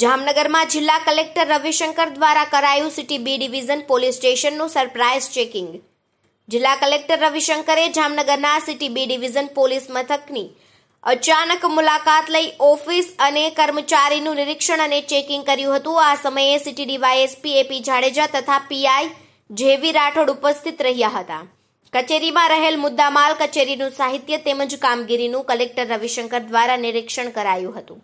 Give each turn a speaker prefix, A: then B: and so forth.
A: જામનગરમાં જિલ્લા કલેક્ટર રવિશંકર દ્વારા કરાયું સિટી બી ડિવિઝન પોલીસ સ્ટેશનનું સરપ્રાઇઝ ચેકિંગ જિલ્લા કલેક્ટર રવિશંકરે જામનગરના સિટી બી ડિવિઝન પોલીસ મથકની અચાનક મુલાકાત લઈ ઓફિસ અને કર્મચારીનું નિરીક્ષણ અને ચેકિંગ કર્યું હતું આ સમયે સિટી ડીવાયએસપી એપી જાડેજા તથા પીઆઈ જેવી રાઠોડ ઉપસ્થિત રહ્યા હતા કચેરીમાં રહેલ મુદ્દામાલ કચેરીનું સાહિત્ય તેમજ કામગીરીનું કલેક્ટર રવિશંકર દ્વારા નિરીક્ષણ કરાયું હતું